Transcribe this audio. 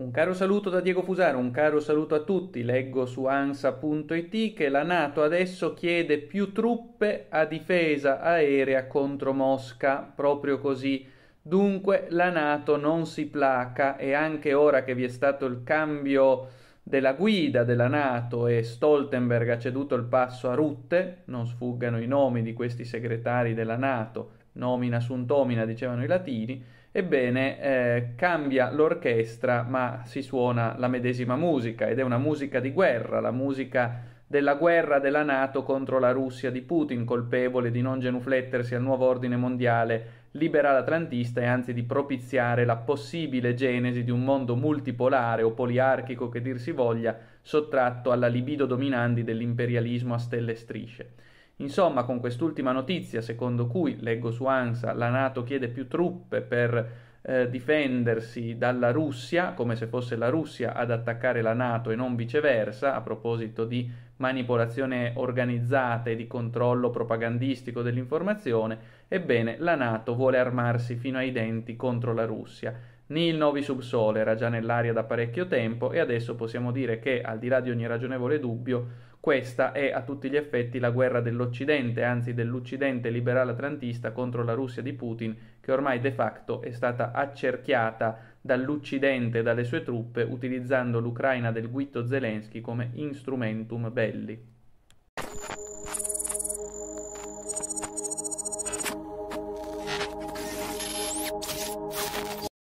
Un caro saluto da Diego Fusaro, un caro saluto a tutti. Leggo su ansa.it che la Nato adesso chiede più truppe a difesa aerea contro Mosca, proprio così. Dunque la Nato non si placa e anche ora che vi è stato il cambio della guida della Nato e Stoltenberg ha ceduto il passo a Rutte, non sfuggano i nomi di questi segretari della Nato, nomina sunt omina dicevano i latini, Ebbene, eh, cambia l'orchestra ma si suona la medesima musica ed è una musica di guerra, la musica della guerra della Nato contro la Russia di Putin, colpevole di non genuflettersi al nuovo ordine mondiale liberale atlantista e anzi di propiziare la possibile genesi di un mondo multipolare o poliarchico che dir si voglia, sottratto alla libido dominandi dell'imperialismo a stelle e strisce. Insomma, con quest'ultima notizia, secondo cui, leggo su ANSA, la Nato chiede più truppe per eh, difendersi dalla Russia, come se fosse la Russia ad attaccare la Nato e non viceversa, a proposito di manipolazione organizzata e di controllo propagandistico dell'informazione, ebbene la Nato vuole armarsi fino ai denti contro la Russia. Né Novi Subsole era già nell'aria da parecchio tempo e adesso possiamo dire che, al di là di ogni ragionevole dubbio, questa è a tutti gli effetti la guerra dell'Occidente, anzi dell'Occidente liberale atlantista contro la Russia di Putin, che ormai de facto è stata accerchiata dall'Occidente e dalle sue truppe utilizzando l'Ucraina del Guitto Zelensky come instrumentum belli.